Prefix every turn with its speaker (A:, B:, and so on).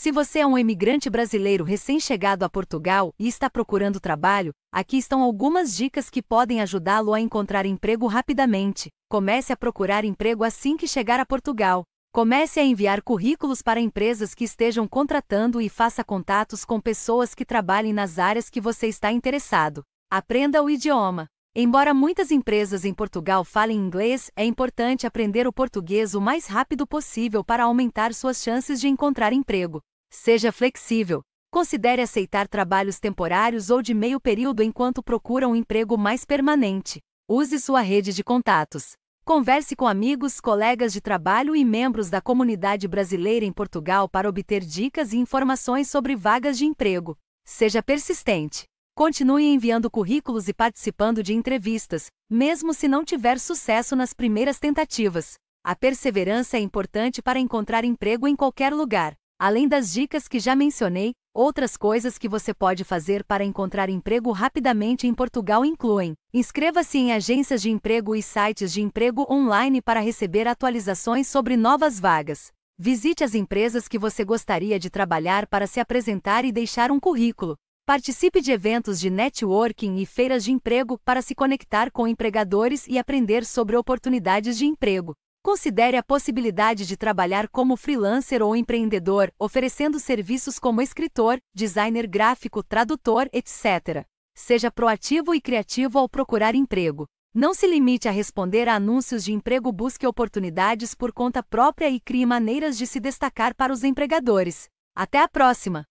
A: Se você é um imigrante brasileiro recém-chegado a Portugal e está procurando trabalho, aqui estão algumas dicas que podem ajudá-lo a encontrar emprego rapidamente. Comece a procurar emprego assim que chegar a Portugal. Comece a enviar currículos para empresas que estejam contratando e faça contatos com pessoas que trabalhem nas áreas que você está interessado. Aprenda o idioma. Embora muitas empresas em Portugal falem inglês, é importante aprender o português o mais rápido possível para aumentar suas chances de encontrar emprego. Seja flexível. Considere aceitar trabalhos temporários ou de meio período enquanto procura um emprego mais permanente. Use sua rede de contatos. Converse com amigos, colegas de trabalho e membros da comunidade brasileira em Portugal para obter dicas e informações sobre vagas de emprego. Seja persistente. Continue enviando currículos e participando de entrevistas, mesmo se não tiver sucesso nas primeiras tentativas. A perseverança é importante para encontrar emprego em qualquer lugar. Além das dicas que já mencionei, outras coisas que você pode fazer para encontrar emprego rapidamente em Portugal incluem: inscreva-se em agências de emprego e sites de emprego online para receber atualizações sobre novas vagas. Visite as empresas que você gostaria de trabalhar para se apresentar e deixar um currículo. Participe de eventos de networking e feiras de emprego para se conectar com empregadores e aprender sobre oportunidades de emprego. Considere a possibilidade de trabalhar como freelancer ou empreendedor, oferecendo serviços como escritor, designer gráfico, tradutor, etc. Seja proativo e criativo ao procurar emprego. Não se limite a responder a anúncios de emprego, busque oportunidades por conta própria e crie maneiras de se destacar para os empregadores. Até a próxima!